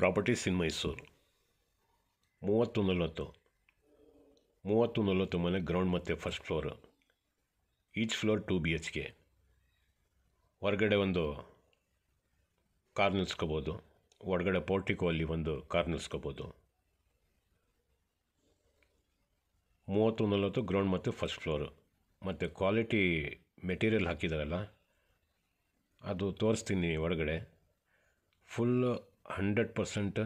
properties ಇನ್ ಮೈಸೂರು ಮೂವತ್ತು ನಲವತ್ತು ಮೂವತ್ತು ನಲವತ್ತು ಮನೆ ಗ್ರೌಂಡ್ ಮತ್ತು first floor each floor two B H K ಹೊರಗಡೆ ಒಂದು ಕಾರ್ ನಿಲ್ಸ್ಕೋಬೋದು ಹೊರಗಡೆ ಪೋರ್ಟಿಕೋ ಅಲ್ಲಿ ಒಂದು ಕಾರ್ ನಿಲ್ಸ್ಕೋಬೋದು ಮೂವತ್ತು ನಲವತ್ತು ಗ್ರೌಂಡ್ ಮತ್ತು ಫಸ್ಟ್ ಫ್ಲೋರು ಮತ್ತು ಕ್ವಾಲಿಟಿ ಮೆಟೀರಿಯಲ್ ಹಾಕಿದಾರಲ್ಲ ಅದು ತೋರಿಸ್ತೀನಿ ಒಳಗಡೆ full hundred percent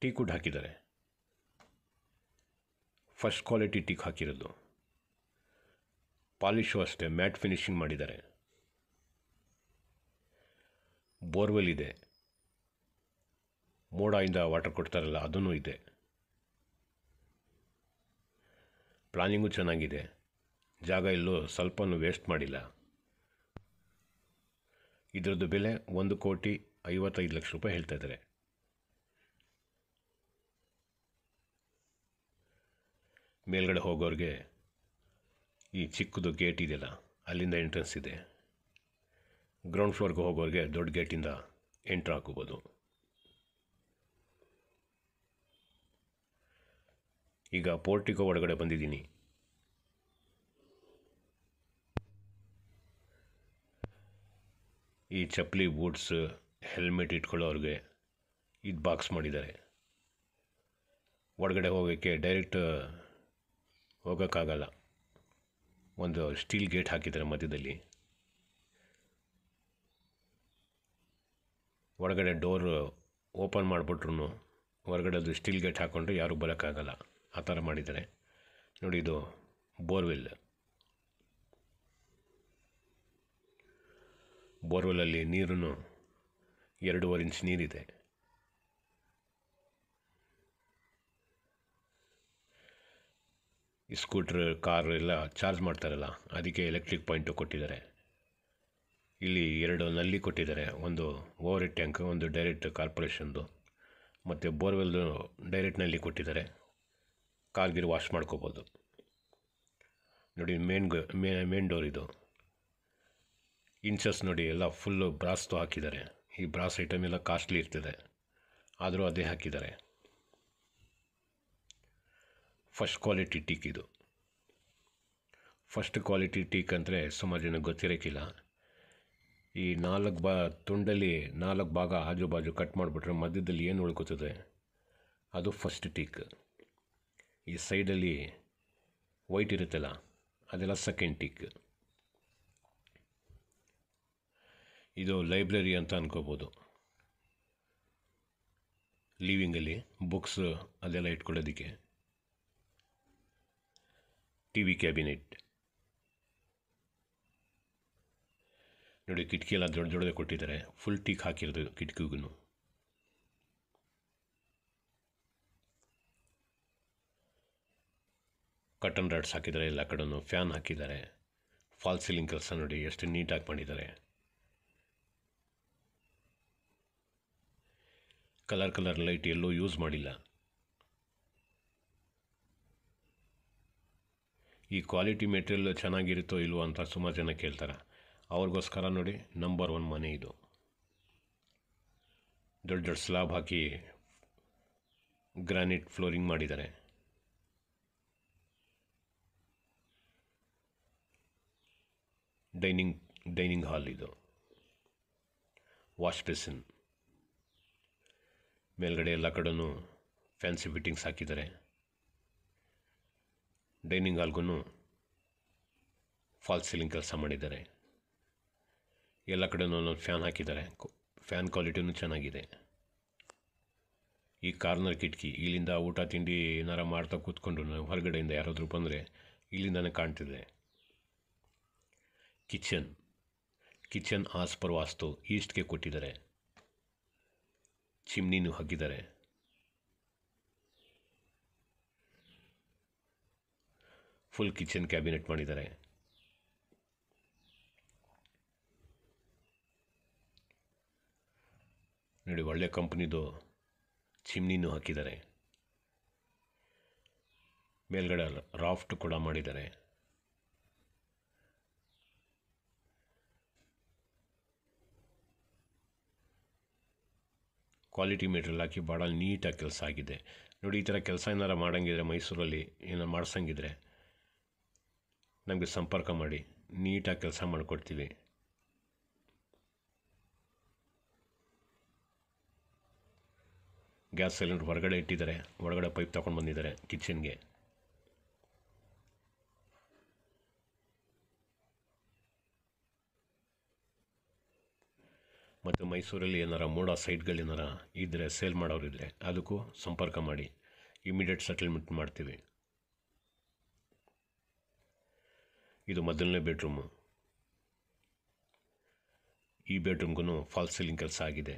teakwood ಹಾಕಿದ್ದಾರೆ ಫಸ್ಟ್ ಕ್ವಾಲಿಟಿ ಟೀಕ್ ಹಾಕಿರೋದು ಪಾಲಿಶು ಅಷ್ಟೇ ಮ್ಯಾಟ್ ಫಿನಿಶಿಂಗ್ ಮಾಡಿದ್ದಾರೆ ಬೋರ್ವೆಲ್ ಇದೆ ಇಂದ ವಾಟರ್ ಕೊಡ್ತಾರಲ್ಲ ಅದೂ ಇದೆ ಪ್ಲಾನಿಂಗು ಚೆನ್ನಾಗಿದೆ ಜಾಗ ಎಲ್ಲೂ ಸ್ವಲ್ಪನೂ ವೇಸ್ಟ್ ಮಾಡಿಲ್ಲ ಇದರದ್ದು ಬೆಲೆ ಒಂದು ಕೋಟಿ ಐವತ್ತೈದು ಲಕ್ಷ ರೂಪಾಯಿ ಹೇಳ್ತಾ ಇದ್ದಾರೆ ಮೇಲ್ಗಡೆ ಹೋಗೋರಿಗೆ ಈ ಚಿಕ್ಕದು ಗೇಟ್ ಇದೆಯಲ್ಲ ಅಲ್ಲಿಂದ ಎಂಟ್ರೆನ್ಸ್ ಇದೆ ಗ್ರೌಂಡ್ ಫ್ಲೋರ್ಗೆ ಹೋಗೋರಿಗೆ ದೊಡ್ಡ ಗೇಟಿಂದ ಎಂಟ್ರ್ ಹಾಕೋಬೋದು ಈಗ ಪೋರ್ಟಿಕೋ ಒಳಗಡೆ ಬಂದಿದ್ದೀನಿ ಈ ಚಪ್ಪಲಿ ಬೂಟ್ಸ್ ಹೆಲ್ಮೆಟ್ ಇಟ್ಕೊಳ್ಳೋರಿಗೆ ಇದು ಬಾಕ್ಸ್ ಮಾಡಿದ್ದಾರೆ ಒಳಗಡೆ ಹೋಗೋಕ್ಕೆ ಡೈರೆಕ್ಟ್ ಹೋಗೋಕ್ಕಾಗಲ್ಲ ಒಂದು ಸ್ಟೀಲ್ ಗೇಟ್ ಹಾಕಿದ್ದಾರೆ ಮಧ್ಯದಲ್ಲಿ ಒಳಗಡೆ ಡೋರ್ ಓಪನ್ ಮಾಡಿಬಿಟ್ರು ಹೊರಗಡೆ ಅದು ಸ್ಟೀಲ್ ಗೇಟ್ ಹಾಕ್ಕೊಂಡ್ರೆ ಯಾರೂ ಬರೋಕ್ಕಾಗಲ್ಲ ಆ ಥರ ಮಾಡಿದ್ದಾರೆ ನೋಡಿ ಇದು ಬೋರ್ವೆಲ್ ಬೋರ್ವೆಲಲ್ಲಿ ನೀರನ್ನು ಎರಡೂವರೆ ಇಂಚ್ ನೀರಿದೆ ಸ್ಕೂಟ್ರ್ ಕಾರ್ ಎಲ್ಲ ಚಾರ್ಜ್ ಮಾಡ್ತಾರಲ್ಲ ಅದಕ್ಕೆ ಎಲೆಕ್ಟ್ರಿಕ್ ಪಾಯಿಂಟು ಕೊಟ್ಟಿದ್ದಾರೆ ಇಲ್ಲಿ ಎರಡು ನಲ್ಲಿ ಕೊಟ್ಟಿದ್ದಾರೆ ಒಂದು ಓವರ್ ಹೆಡ್ ಟ್ಯಾಂಕ್ ಒಂದು ಡೈರೆಕ್ಟ್ ಕಾರ್ಪೊರೇಷನ್ದು ಮತ್ತು ಬೋರ್ವೆಲ್ದು ಡೈರೆಕ್ಟ್ ನಲ್ಲಿ ಕೊಟ್ಟಿದ್ದಾರೆ ಕಾರ್ಗಿರಿ ವಾಶ್ ಮಾಡ್ಕೋಬೋದು ನೋಡಿ ಮೇನ್ ಮೇನ್ ಡೋರ್ ಇದು ಇಂಚಸ್ ನೋಡಿ ಎಲ್ಲ ಫುಲ್ಲು ಬ್ರಾಸ್ತು ಹಾಕಿದ್ದಾರೆ ಈ ಬ್ರಾಸ್ ಐಟಮ್ ಎಲ್ಲ ಕಾಸ್ಟ್ಲಿ ಇರ್ತದೆ ಆದರೂ ಅದೇ ಹಾಕಿದ್ದಾರೆ ಫಸ್ಟ್ ಕ್ವಾಲಿಟಿ ಟೀಕ್ ಇದು ಫಸ್ಟ್ ಕ್ವಾಲಿಟಿ ಟೀಕ್ ಅಂದರೆ ಸುಮಾರು ಜನಕ್ಕೆ ಗೊತ್ತಿರೋಕ್ಕಿಲ್ಲ ಈ ನಾಲ್ಕು ಬಾ ತುಂಡಲ್ಲಿ ನಾಲ್ಕು ಭಾಗ ಆಜು ಬಾಜು ಕಟ್ ಮಾಡಿಬಿಟ್ರೆ ಮಧ್ಯದಲ್ಲಿ ಏನು ಉಳ್ಕೋತದೆ ಅದು ಫಸ್ಟ್ ಟೀಕ್ ಈ ಸೈಡಲ್ಲಿ ವೈಟ್ ಇರುತ್ತಲ್ಲ ಅದೆಲ್ಲ ಸೆಕೆಂಡ್ ಟೀಕ್ ಇದು ಲೈಬ್ರರಿ ಅಂತ ಅಂದ್ಕೋಬೋದು ಲೀವಿಂಗಲ್ಲಿ ಬುಕ್ಸ್ ಅದೆಲ್ಲ ಇಟ್ಕೊಳ್ಳೋದಕ್ಕೆ ಟಿ ವಿ ಕ್ಯಾಬಿನೆಟ್ ನೋಡಿ ಕಿಟಕಿ ಎಲ್ಲ ದೊಡ್ಡ ದೊಡ್ಡದೇ ಕೊಟ್ಟಿದ್ದಾರೆ ಫುಲ್ ಟೀಕ್ ಹಾಕಿರೋದು ಕಿಟಕಿಗೂ ಕಟನ್ ರಾಡ್ಸ್ ಹಾಕಿದ್ದಾರೆ ಎಲ್ಲ ಕಡೆನೂ ಫ್ಯಾನ್ ಹಾಕಿದ್ದಾರೆ ಫಾಲ್ ಸೀಲಿಂಗ್ ಕೆಲಸ ನೋಡಿ ಎಷ್ಟು ನೀಟಾಗಿ ಮಾಡಿದ್ದಾರೆ ಕಲರ್ ಕಲರ್ ಲೈಟ್ ಎಲ್ಲೂ ಯೂಸ್ ಮಾಡಿಲ್ಲ ಈ ಕ್ವಾಲಿಟಿ ಮೆಟೀರಿಯಲ್ ಚೆನ್ನಾಗಿರುತ್ತೋ ಇಲ್ವೋ ಅಂತ ಸುಮಾರು ಜನ ಕೇಳ್ತಾರೆ ಅವ್ರಿಗೋಸ್ಕರ ನೋಡಿ ನಂಬರ್ ಒನ್ ಮನೆ ಇದು ದೊಡ್ಡ ದೊಡ್ಡ ಸ್ಲಾಬ್ ಹಾಕಿ ಗ್ರಾನೈಟ್ ಫ್ಲೋರಿಂಗ್ ಮಾಡಿದ್ದಾರೆ ಡೈನಿಂಗ್ ಡೈನಿಂಗ್ ಹಾಲ್ ಇದು ವಾಶ್ ಬೇಸಿನ್ ಮೇಲ್ಗಡೆ ಎಲ್ಲ ಕಡೆಯೂ ಫ್ಯಾನ್ಸಿ ಫಿಟ್ಟಿಂಗ್ಸ್ ಹಾಕಿದ್ದಾರೆ ಡೈನಿಂಗ್ ಹಾಲ್ಗೂ ಫಾಲ್ ಸೀಲಿಂಗ್ ಕೆಲಸ ಮಾಡಿದ್ದಾರೆ ಎಲ್ಲ ಕಡೆಯೂ ಒಂದೊಂದು ಫ್ಯಾನ್ ಹಾಕಿದ್ದಾರೆ ಫ್ಯಾನ್ ಕ್ವಾಲಿಟಿನೂ ಚೆನ್ನಾಗಿದೆ ಈ ಕಾರ್ನರ್ ಕಿಟಕಿ ಇಲ್ಲಿಂದ ಊಟ ತಿಂಡಿ ಏನಾರ ಮಾಡ್ತಾ ಕೂತ್ಕೊಂಡು ಹೊರಗಡೆಯಿಂದ ಯಾರಾದರೂ ಬಂದರೆ ಇಲ್ಲಿಂದನೇ ಕಾಣ್ತಿದೆ ಕಿಚನ್ ಕಿಚನ್ ಆಸ್ಪರ್ ವಾಸ್ತು ಈಸ್ಟ್ಗೆ ಕೊಟ್ಟಿದ್ದಾರೆ ಚಿಮ್ನಿನೂ ಹಾಕಿದ್ದಾರೆ ಫುಲ್ ಕಿಚನ್ ಕ್ಯಾಬಿನೆಟ್ ಮಾಡಿದ್ದಾರೆ ನೋಡಿ ಒಳ್ಳೆ ಕಂಪ್ನಿದು ಚಿಮ್ನಿನೂ ಹಾಕಿದ್ದಾರೆ ಮೇಲ್ಗಡೆ ರಾಫ್ಟ್ ಕೂಡ ಮಾಡಿದ್ದಾರೆ ಕ್ವಾಲಿಟಿ ಮೆಟೀರಿಯಲ್ ಹಾಕಿ ಭಾಳ ನೀಟಾಗಿ ಕೆಲಸ ಆಗಿದೆ ನೋಡಿ ಈ ಥರ ಕೆಲಸ ಏನಾರು ಮಾಡೋಂಗಿದ್ರೆ ಮೈಸೂರಲ್ಲಿ ಏನಾರು ಮಾಡ್ಸಂಗಿದ್ರೆ ನಮಗೆ ಸಂಪರ್ಕ ಮಾಡಿ ನೀಟಾಗಿ ಕೆಲಸ ಮಾಡಿಕೊಡ್ತೀವಿ ಗ್ಯಾಸ್ ಸಿಲಿಂಡ್ರ್ ಹೊರಗಡೆ ಇಟ್ಟಿದ್ದಾರೆ ಹೊರಗಡೆ ಪೈಪ್ ತೊಗೊಂಡು ಬಂದಿದ್ದಾರೆ ಕಿಚನ್ಗೆ ಮತ್ತು ಮೈಸೂರಲ್ಲಿ ಏನಾರ ಮೋಡ ಸೈಟ್ಗಳೇನಾರ ಇದ್ದರೆ ಸೇಲ್ ಮಾಡೋರಿದ್ರೆ ಅದಕ್ಕೂ ಸಂಪರ್ಕ ಮಾಡಿ ಇಮಿಡಿಯೇಟ್ ಸೆಟಲ್ಮೆಂಟ್ ಮಾಡ್ತೀವಿ ಇದು ಮೊದಲನೇ ಬೆಡ್ರೂಮು ಈ ಬೆಡ್ರೂಮ್ಗೂ ಫಾಲ್ಸ್ ಸೀಲಿಂಗ್ ಕೆಲಸ ಆಗಿದೆ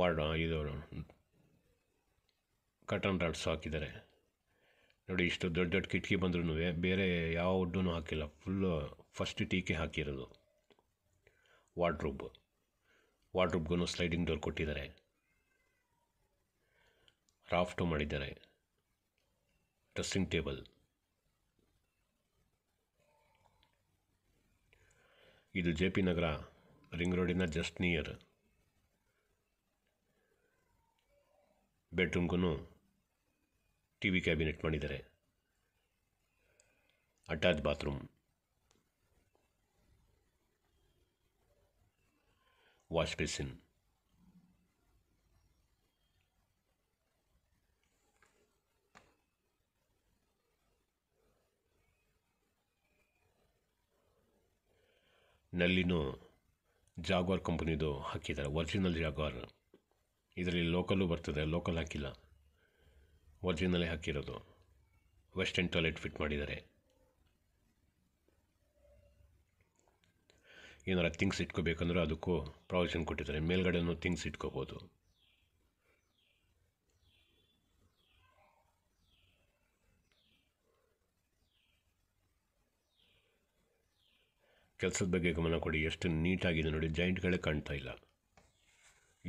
ವಾರ್ಡ್ ಇದು ಕಟನ್ ರಾಡ್ಸ್ ಹಾಕಿದ್ದಾರೆ ನೋಡಿ ಇಷ್ಟು ದೊಡ್ಡ ದೊಡ್ಡ ಕಿಟಕಿ ಬಂದ್ರೂ ಬೇರೆ ಯಾವ ವುಡ್ಡೂ ಹಾಕಿಲ್ಲ ಫುಲ್ಲು ಫಸ್ಟ್ ಟೀಕೆ ಹಾಕಿರೋದು ವಾರ್ಡ್ರೂಬ್ ವಾರ್ಡ್ರೂಬ್ಗೂ ಸ್ಲೈಡಿಂಗ್ ಡೋರ್ ಕೊಟ್ಟಿದ್ದಾರೆ ರಾಫ್ಟು ಮಾಡಿದ್ದಾರೆ ಡ್ರೆಸ್ಸಿಂಗ್ ಟೇಬಲ್ ಇದು ಜೆ ಪಿ ನಗರ ರಿಂಗ್ ರೋಡಿನ ಜಸ್ಟ್ ನಿಯರ್ ಬೆಡ್ರೂಮ್ಗೂ ಟಿ ವಿ ಕ್ಯಾಬಿನೆಟ್ ಮಾಡಿದ್ದಾರೆ ಅಟ್ಯಾಚ್ ಬಾತ್ರೂಮ್ ವಾಶ್ ಬೇಸಿನ್ ನಲ್ಲಿನೂ ಜಾಗ್ವಾರ್ ಕಂಪನಿದು ಹಾಕಿದ್ದಾರೆ ಒರಿಜಿನಲ್ ಜಾಗ್ವಾರ್ ಇದರಲ್ಲಿ ಲೋಕಲ್ಲು ಬರ್ತದೆ ಲೋಕಲ್ ಹಾಕಿಲ್ಲ ಒರ್ಜಿನಲ್ಲೇ ಹಾಕಿರೋದು ವೆಸ್ಟರ್ನ್ ಟಾಯ್ಲೆಟ್ ಫಿಟ್ ಮಾಡಿದ್ದಾರೆ ಏನಾರ ಥಿಂಗ್ಸ್ ಇಟ್ಕೋಬೇಕಂದ್ರೆ ಅದಕ್ಕೂ ಪ್ರಾವಿಷನ್ ಕೊಟ್ಟಿದ್ದಾರೆ ಮೇಲ್ಗಡೆನೂ ಥಿಂಗ್ಸ್ ಇಟ್ಕೋಬೋದು ಕೆಲಸದ ಬಗ್ಗೆ ಗಮನ ಕೊಡಿ ಎಷ್ಟು ನೀಟಾಗಿದೆ ನೋಡಿ ಜಾಯಿಂಟ್ಗಳೇ ಕಾಣ್ತಾ ಇಲ್ಲ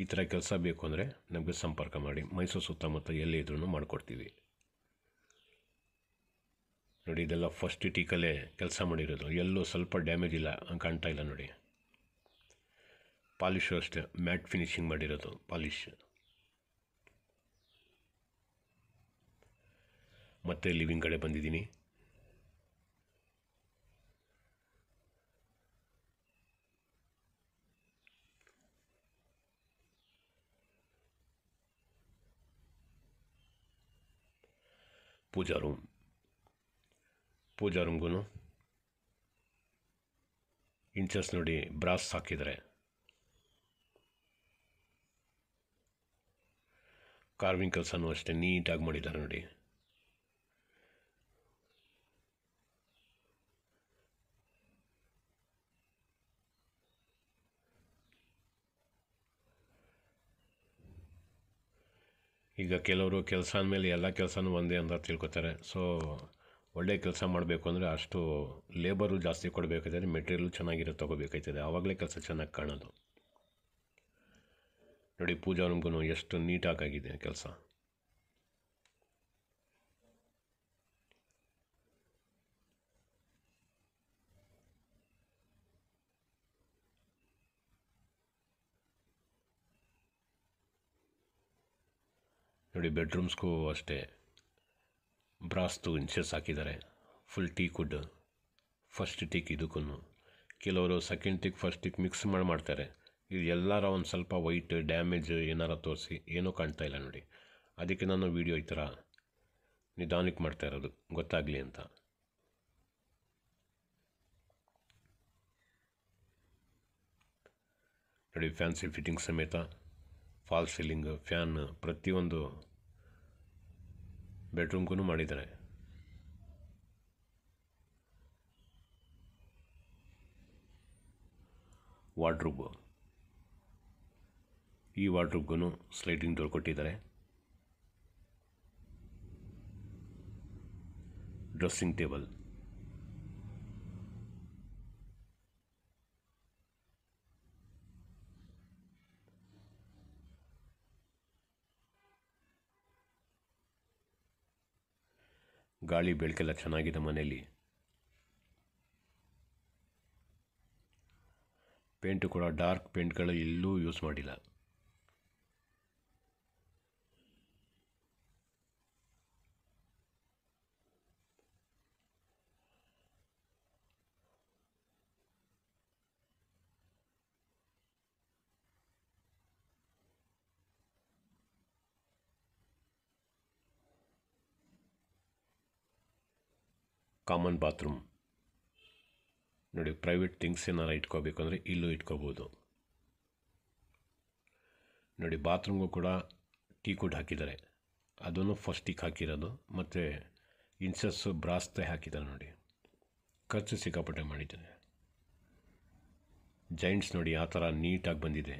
ಈ ಥರ ಕೆಲಸ ಬೇಕು ಅಂದರೆ ನಮಗೆ ಸಂಪರ್ಕ ಮಾಡಿ ಮೈಸೂರು ಸುತ್ತಮುತ್ತ ಎಲ್ಲೇ ಇದ್ರೂ ಮಾಡಿಕೊಡ್ತೀವಿ ನೋಡಿ ಇದೆಲ್ಲ ಫಸ್ಟ್ ಇಟಿಕಲ್ಲೇ ಕೆಲಸ ಮಾಡಿರೋದು ಎಲ್ಲೂ ಸ್ವಲ್ಪ ಡ್ಯಾಮೇಜ್ ಇಲ್ಲ ಕಾಣ್ತಾ ಇಲ್ಲ ನೋಡಿ ಪಾಲಿಶು ಅಷ್ಟೇ ಮ್ಯಾಟ್ ಫಿನಿಶಿಂಗ್ ಮಾಡಿರೋದು ಪಾಲಿಶ್ ಮತ್ತೆ ಲಿವಿಂಗ್ ಕಡೆ ಬಂದಿದ್ದೀನಿ ಪೂಜಾ ರೂಮ್ ಪೂಜಾ ರೂಮ್ಗೂ ಇಂಚಸ್ ನೋಡಿ ಬ್ರಾಸ್ ಹಾಕಿದರೆ ಕಾರ್ವಿಂಗ್ ಕೆಲಸನೂ ಅಷ್ಟೇ ನೀಟಾಗಿ ಮಾಡಿದ್ದಾರೆ ನೋಡಿ ಈಗ ಕೆಲವರು ಕೆಲಸ ಅಂದಮೇಲೆ ಎಲ್ಲ ಕೆಲಸನೂ ಒಂದೇ ಅಂತ ತಿಳ್ಕೊತಾರೆ ಸೊ ಒಳ್ಳೆ ಕೆಲಸ ಮಾಡಬೇಕು ಅಂದರೆ ಅಷ್ಟು ಲೇಬರು ಜಾಸ್ತಿ ಕೊಡಬೇಕಾಯ್ತದೆ ಮೆಟೀರಿಯಲ್ ಚೆನ್ನಾಗಿರೋ ತೊಗೋಬೇಕಾಯ್ತದೆ ಆವಾಗಲೇ ಕೆಲಸ ಚೆನ್ನಾಗಿ ಕಾಣೋದು ನೋಡಿ ಪೂಜಾ ರೂಮ್ಗೂ ಎಷ್ಟು ನೀಟಾಗಾಗಿದೆ ಕೆಲಸ ನೋಡಿ ಬೆಡ್ರೂಮ್ಸ್ಗೂ ಅಷ್ಟೇ ಬ್ರಾಸ್ತು ಇಂಚಸ್ ಹಾಕಿದ್ದಾರೆ full teakwood first teak ಇದಕ್ಕೂ ಕೆಲವರು second teak first teak mix ಮಾಡಿ ಮಾಡ್ತಾರೆ ಇದು ಎಲ್ಲಾರ ಒಂದು ಸ್ವಲ್ಪ ವೈಟ್ ಡ್ಯಾಮೇಜ್ ಏನಾರ ತೋರಿಸಿ ಏನೂ ಕಾಣ್ತಾ ಇಲ್ಲ ನೋಡಿ ಅದಕ್ಕೆ ನಾನು ವೀಡಿಯೋ ಈ ಥರ ನಿಧಾನಕ್ಕೆ ಮಾಡ್ತಾ ಇರೋದು ಗೊತ್ತಾಗಲಿ ಅಂತ ನೋಡಿ ಫ್ಯಾನ್ಸಿ ಫಿಟ್ಟಿಂಗ್ ಸಮೇತ ಫಾಲ್ ಸೀಲಿಂಗ್ ಫ್ಯಾನ್ ಪ್ರತಿಯೊಂದು ಬೆಡ್ರೂಮ್ಗೂ ಮಾಡಿದ್ದಾರೆ ವಾರ್ಡ್ರೂಬ್ ಈ ವಾರ್ಡ್ರೂಬ್ಗೂ ಸ್ಲೈಡಿಂಗ್ ಡೋರ್ ಕೊಟ್ಟಿದ್ದಾರೆ ಡ್ರೆಸ್ಸಿಂಗ್ ಟೇಬಲ್ ಗಾಳಿ ಬೆಳಕೆಲ್ಲ ಚೆನ್ನಾಗಿದೆ ಮನೆಯಲ್ಲಿ ಪೇಂಟು ಕೂಡ ಡಾರ್ಕ್ ಪೇಂಟ್ಗಳು ಎಲ್ಲೂ ಯೂಸ್ ಮಾಡಿಲ್ಲ ಕಾಮನ್ ಬಾತ್ರೂಮ್ ನೋಡಿ ಪ್ರೈವೇಟ್ ಥಿಂಗ್ಸ್ ಏನಾರು ಇಟ್ಕೋಬೇಕು ಅಂದರೆ ಇಲ್ಲೂ ಇಟ್ಕೋಬೋದು ನೋಡಿ ಬಾತ್ರೂಮ್ಗೂ ಕೂಡ ಟೀ ಕುಡ್ ಹಾಕಿದ್ದಾರೆ ಅದನ್ನು ಫಸ್ಟಿಗೆ ಹಾಕಿರೋದು ಮತ್ತು ಇನ್ಸಸ್ಸು ಬ್ರಾಸ್ತೆ ಹಾಕಿದ್ದಾರೆ ನೋಡಿ ಖರ್ಚು ಸಿಕ್ಕಾಪಟ್ಟೆ ಮಾಡಿದ್ದಾರೆ ಜೈಂಟ್ಸ್ ನೋಡಿ ಆ ಥರ ನೀಟಾಗಿ ಬಂದಿದೆ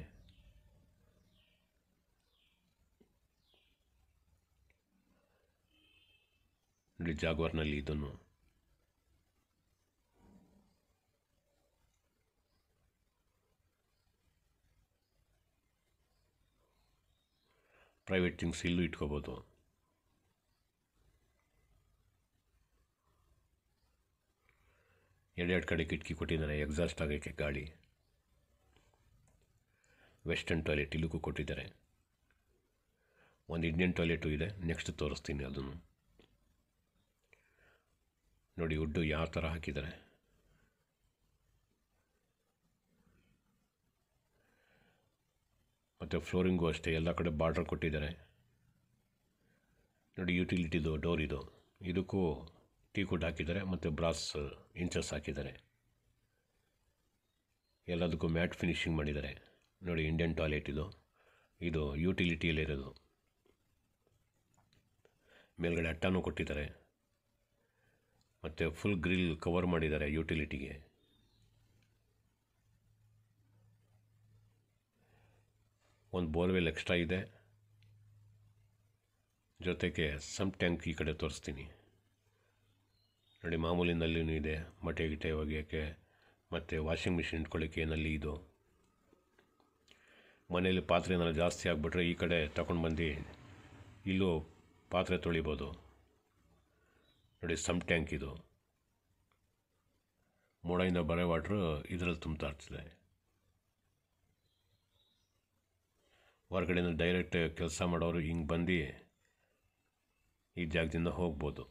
ನೋಡಿ ಜಾಗ್ವಾರ್ನಲ್ಲಿ ಇದನ್ನು ಪ್ರೈವೇಟ್ ಥಿಂಗ್ಸ್ ಇಲ್ಲೂ ಇಟ್ಕೋಬೋದು ಎರಡೆರಡು ಕಡೆ ಕಿಟಕಿ ಕೊಟ್ಟಿದ್ದಾರೆ ಎಕ್ಸಾಸ್ಟ್ ಆಗೋಕ್ಕೆ ಗಾಳಿ ವೆಸ್ಟರ್ನ್ ಟಾಯ್ಲೆಟ್ ಇಲ್ಲಿಗೂ ಕೊಟ್ಟಿದ್ದಾರೆ ಒಂದು ಇಂಡಿಯನ್ ಟಾಯ್ಲೆಟು ಇದೆ ನೆಕ್ಸ್ಟ್ ತೋರಿಸ್ತೀನಿ ಅದನ್ನು ನೋಡಿ ವುಡ್ಡು ಯಾವ ಥರ ಹಾಕಿದ್ದಾರೆ ಮತ್ತು ಫ್ಲೋರಿಂಗು ಅಷ್ಟೇ ಎಲ್ಲ ಕಡೆ ಬಾರ್ಡರ್ ಕೊಟ್ಟಿದ್ದಾರೆ ನೋಡಿ ಯುಟಿಲಿಟಿದು ಡೋರ್ ಇದು ಇದಕ್ಕೂ ಟೀ ಕುಡ್ ಹಾಕಿದ್ದಾರೆ ಮತ್ತು ಬ್ರಾಸ್ ಇಂಚಸ್ ಹಾಕಿದ್ದಾರೆ ಎಲ್ಲದಕ್ಕೂ ಮ್ಯಾಟ್ ಫಿನಿಶಿಂಗ್ ಮಾಡಿದ್ದಾರೆ ನೋಡಿ ಇಂಡಿಯನ್ ಟಾಯ್ಲೆಟ್ ಇದು ಇದು ಯುಟಿಲಿಟಿಯಲ್ಲಿರೋದು ಮೇಲ್ಗಡೆ ಅಟ್ಟನೂ ಕೊಟ್ಟಿದ್ದಾರೆ ಮತ್ತು ಫುಲ್ ಗ್ರಿಲ್ ಕವರ್ ಮಾಡಿದ್ದಾರೆ ಯುಟಿಲಿಟಿಗೆ ಒಂದು ಬೋರ್ವೆಲ್ ಎಕ್ಸ್ಟ್ರಾ ಇದೆ ಜೊತೆಗೆ ಸಮ್ ಟ್ಯಾಂಕ್ ಈ ಕಡೆ ತೋರಿಸ್ತೀನಿ ನೋಡಿ ಮಾಮೂಲಿ ನಲ್ಲಿನೂ ಇದೆ ಮಟ್ಟೆ ಗಿಟ್ಟೆ ಒಗೆಯೋಕ್ಕೆ ಮತ್ತು ವಾಷಿಂಗ್ ಮಿಷಿನ್ ಇಟ್ಕೊಳ್ಳೋಕ್ಕೆ ನಲ್ಲಿ ಇದು ಮನೆಯಲ್ಲಿ ಪಾತ್ರೆ ಏನಾದ್ರು ಜಾಸ್ತಿ ಆಗಿಬಿಟ್ರೆ ಈ ಕಡೆ ತಗೊಂಡು ಬಂದು ಇಲ್ಲೂ ಪಾತ್ರೆ ತೊಳಿಬೋದು ನೋಡಿ ಸಮ್ ಟ್ಯಾಂಕ್ ಇದು ಮೋಡಿಂದ ಬರೋ ವಾಟ್ರು ಇದರಲ್ಲಿ ತುಂಬ್ತಾ ಇರ್ತದೆ ಹೊರಗಡೆಯಿಂದ ಡೈರೆಕ್ಟ್ ಕೆಲಸ ಮಾಡೋರು ಹಿಂಗೆ ಬಂದು ಈ ಜಾಗದಿಂದ ಹೋಗ್ಬೋದು